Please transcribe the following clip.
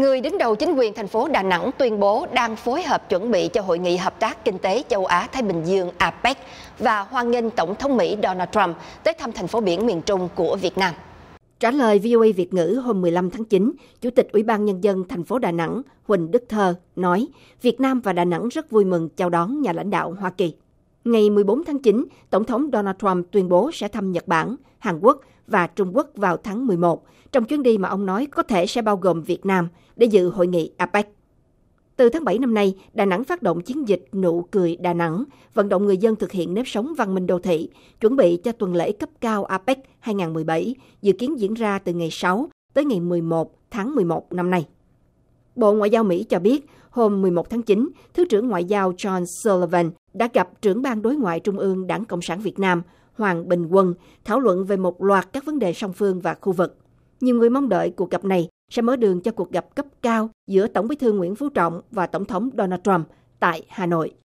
người đứng đầu chính quyền thành phố Đà Nẵng tuyên bố đang phối hợp chuẩn bị cho hội nghị hợp tác kinh tế châu Á Thái Bình Dương APEC và hoan nghênh Tổng thống Mỹ Donald Trump tới thăm thành phố biển miền Trung của Việt Nam. Trả lời VOA Việt ngữ hôm 15 tháng 9, Chủ tịch Ủy ban Nhân dân thành phố Đà Nẵng Huỳnh Đức Thơ nói Việt Nam và Đà Nẵng rất vui mừng chào đón nhà lãnh đạo Hoa Kỳ. Ngày 14 tháng 9, Tổng thống Donald Trump tuyên bố sẽ thăm Nhật Bản, Hàn Quốc và Trung Quốc vào tháng 11, trong chuyến đi mà ông nói có thể sẽ bao gồm Việt Nam để dự hội nghị APEC. Từ tháng 7 năm nay, Đà Nẵng phát động chiến dịch Nụ cười Đà Nẵng, vận động người dân thực hiện nếp sống văn minh đô thị, chuẩn bị cho tuần lễ cấp cao APEC 2017, dự kiến diễn ra từ ngày 6 tới ngày 11 tháng 11 năm nay. Bộ Ngoại giao Mỹ cho biết, hôm 11 tháng 9, Thứ trưởng Ngoại giao John Sullivan đã gặp trưởng ban đối ngoại trung ương Đảng Cộng sản Việt Nam Hoàng Bình Quân thảo luận về một loạt các vấn đề song phương và khu vực. Nhiều người mong đợi cuộc gặp này sẽ mở đường cho cuộc gặp cấp cao giữa Tổng bí thư Nguyễn Phú Trọng và Tổng thống Donald Trump tại Hà Nội.